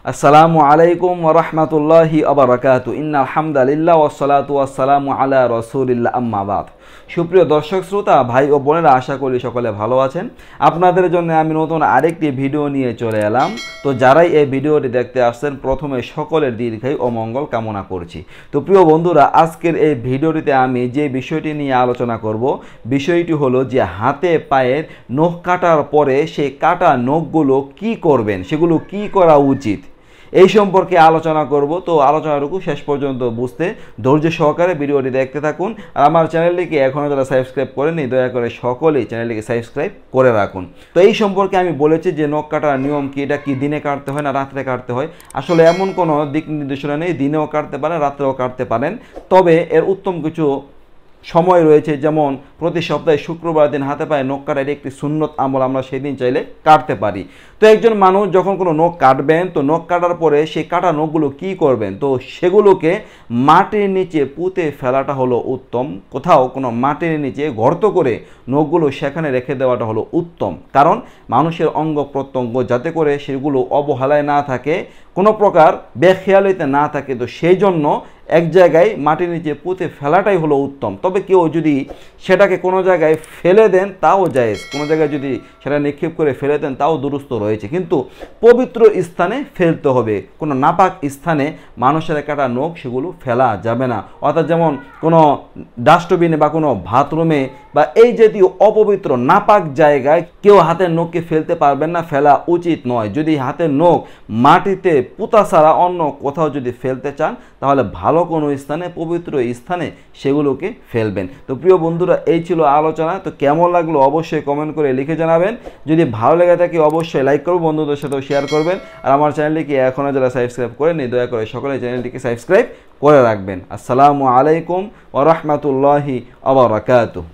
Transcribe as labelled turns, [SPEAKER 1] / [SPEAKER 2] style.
[SPEAKER 1] السلام عليكم ورحمة الله وبركاته إن الحمد لله والصلاة والسلام على رسول الله أما بعد সুপ্রিয় দর্শক শ্রোতা ভাই ও বোনেরা আশা করি সকলে ভালো আছেন আপনাদের জন্য আমি নতুন আরেকটি ভিডিও নিয়ে চলে এলাম তো যারাই এই ভিডিওটি দেখতে আসছেন প্রথমে সকলের দীর্ঘায়ু ও মঙ্গল কামনা করছি তো প্রিয় বন্ধুরা আজকের এই ভিডিওটিতে আমি যে বিষয়টি নিয়ে আলোচনা করব বিষয়টি হলো যে হাতে পায়ের নখ কাটার পরে সেই কাটা নখগুলো কি করবেন সেগুলো কি করা উচিত এই সম্পর্কে আলোচনা করব তো আলোচনাটুকু শেষ পর্যন্ত বুঝতে ধৈর্য সহকারে ভিডিওটি দেখতে থাকুন আর আমার চ্যানেলটিকে এখনও যারা সাবস্ক্রাইব করেনি দয়া করে সকলেই চ্যানেলটিকে সাবস্ক্রাইব করে রাখুন তো এই সম্পর্কে আমি বলেছি যে নখ কাটার নিয়ম কি এটা কি দিনে কাটতে হয় না রাত্রে কাটতে হয় আসলে এমন কোনো দিক নির্দেশনা নেই দিনেও কাটতে পারেন রাত্রেও কাটতে পারেন তবে এর উত্তম কিছু সময় রয়েছে যেমন প্রতি সপ্তাহে শুক্রবার দিন হাতে পায়ে নখ কাটার একটি সুন্নত আমল আমরা সেদিন চাইলে কাটতে পারি তো একজন মানুষ যখন কোনো নখ কাটবেন তো নখ কাটার পরে সেই কাটা নখগুলো কি করবেন তো সেগুলোকে মাটির নিচে পুঁতে ফেলাটা হলো উত্তম কোথাও কোনো মাটির নিচে গর্ত করে নখগুলো সেখানে রেখে দেওয়াটা হলো উত্তম কারণ মানুষের অঙ্গ প্রত্যঙ্গ যাতে করে সেগুলো অবহেলায় না থাকে কোনো প্রকার বেখেয়ালিতে না থাকে তো সেই জন্য এক জায়গায় মাটির নিচে পুঁতে ফেলাটাই হলো উত্তম তবে কেউ যদি সেটাকে কোনো জায়গায় ফেলে দেন তাও জায়েজ কোনো জায়গায় যদি সেটা নিক্ষেপ করে ফেলে দেন তাও দুরুস্ত রয়েছে কিন্তু পবিত্র স্থানে ফেলতে হবে কোনো নাপাক স্থানে মানুষের কাটা নখ সেগুলো ফেলা যাবে না অর্থাৎ যেমন কোনো ডাস্টবিনে বা কোনো বাথরুমে বা এই জাতীয় অপবিত্র নাপাক জায়গায় কেউ হাতের নখকে ফেলতে পারবেন না ফেলা উচিত নয় যদি হাতের নখ মাটিতে পুঁতা ছাড়া অন্য কোথাও যদি ফেলতে চান তাহলে ভালো কোনো স্থানে পবিত্র স্থানে সেগুলোকে ফেলবেন তো প্রিয় বন্ধুরা এই ছিল আলোচনা তো কেমন লাগলো অবশ্যই কমেন্ট করে লিখে জানাবেন যদি ভালো লেগে থাকে অবশ্যই লাইক করবো বন্ধুদের সাথেও শেয়ার করবেন আর আমার চ্যানেলটিকে এখনও যারা সাবস্ক্রাইব করেনি দয়া করে সকলে চ্যানেলটিকে সাবস্ক্রাইব করে রাখবেন আসসালামু আলাইকুম ওরহমতুল্লাহি আবরাকাতু